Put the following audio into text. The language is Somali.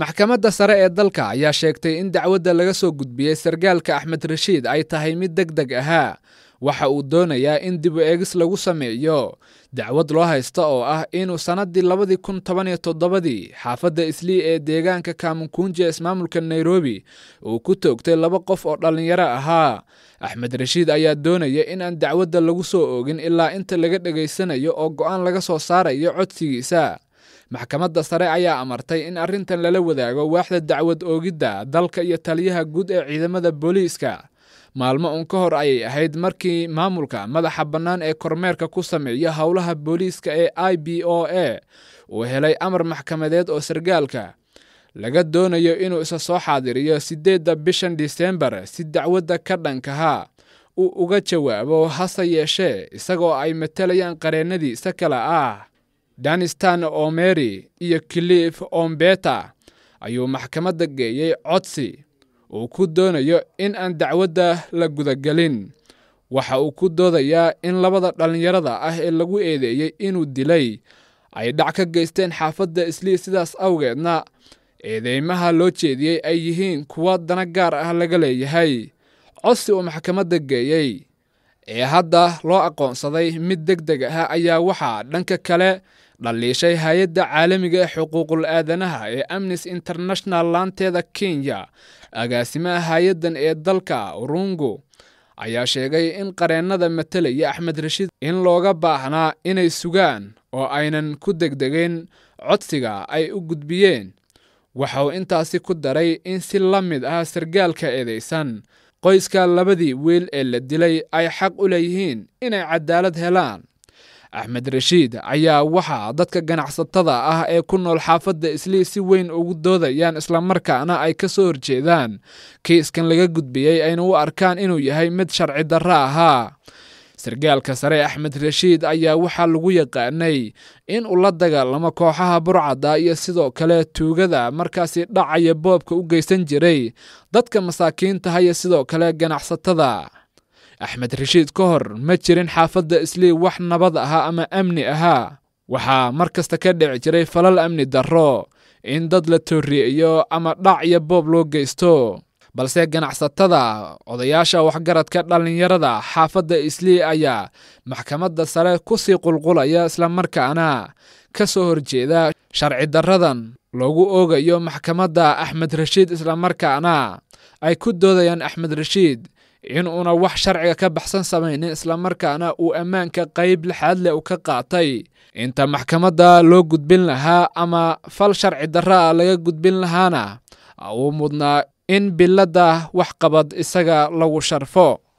maxkamadda sare ee dalka ayaa sheegtay in dacwadda laga soo gudbiyey sargaalka axmed rashiid ay tahay mid deg deg ahaa waxa uu doonayaa in dib u eegis lagu sameeyo dacwad loo haysta oo ah inuu sannaddii labadii kun tobaniyo toddobadii xaafadda islii ee deegaanka kaamunkuunji ismaamulka nairobi uu ku toogtay laba qof oo dhallinyaro ahaa axmed rashiid ayaa doonaya in aan dacwadda lagu soo oogin ilaa inta laga dhegaysanayo oo go'aan laga soo saarayo codsigiisa maxkamadda sare ayaa amartay in arrintan lala wadaago waaxda dacwad oogidda dalka iyo taliyaha guud ee ciidamada booliiska maalmo un ka hor ayay ahayd markii maamulka madaxa bannaan ee kormeerka ku sameeya howlaha booliiska ee i b o a uu helay amar maxkamadeed oo sargaalka laga doonayo inuu isa soo xaadiriyo siddeedda bishan disembar si dacwadda ka dhankaha uu uga jawaabo hase yeeshee isagoo ay matalayaan qareennadii qareennadiisa kale ah danistan omeri iyo kiliif ombeta ayuu maxkamadda geeyey codsi uu ku doonayo in aan dacwadda la gudagelin waxa uu ku doodayaa in labada dhallinyarada ah ee lagu eedeeyey inuu dilay ay dhac ka geysteen xaafadda islii sidaas awgeedna eedeymaha loo jeediyey ay yihiin kuwa dana gaar ah laga leeyahay codsi uu maxkamadda geeyey ee hadda loo aqoonsaday mid deg deg ah ayaa waxaa dhanka kale dhaliishay hay-adda caalamiga ee xuquuqul aadanaha ee amnesty international laanteeda kenya agaasimaha hay-addan ee dalka rungu ayaa sheegay in qareennada matelaya axmed rashiid in looga baahnaa inay sugaan oo aynan ku degdegin codsiga ay u gudbiyeen waxuu intaasi ku daray in si la mid ah sargaalka eedeysan qoyska labadii wiil ee la dilay ay xaq u leeyihiin inay cadaalad helaan axmed rashiid ayaa waxaa dadka ganacsatada ah ee ku nool xaafadda islii si weyn ugu doodayaan islamarkaana ay ka soo horjeedaan kiiskan laga gudbiyey ayna u arkaan inuu yahay mid sharci darro ahaa sargaalka sare axmed rashiid ayaa waxaa lagu yaqaanay in uu la dagaalamo kooxaha burcadda iyo sidoo kale tuugada markaasi dhacaya boobka u geysan jiray dadka masaakiintaha ah iyo sidoo kale ganacsatada axmed rashiid ka hor ma jirin xaafadda islii wax nabad ahaa ama amni ahaa waxaa mar kasta ka dhici jiray falal amni darro in dad la toori'iyo ama dhac iyo boob loo geysto balse ganacsatada odayaasha waxgaradka dhallinyarada xaafadda islii ayaa maxkamadda sare ku sii qulqulaya islamarkaana ka soo horjeeda sharci daradan loogu oogayo maxkamadda axmed rashiid islamarkaana ay ku doodayaan axmed rashiid in uuna wax sharciga ka baxsan samaynin islamarkaana uu ammaanka qayb lixaad leh u ka qaatay inta maxkamadda loo gudbin lahaa ama fal sharci darra a ah laga gudbin lahaana uu mudnaa in wax qabad isaga lagu sharfo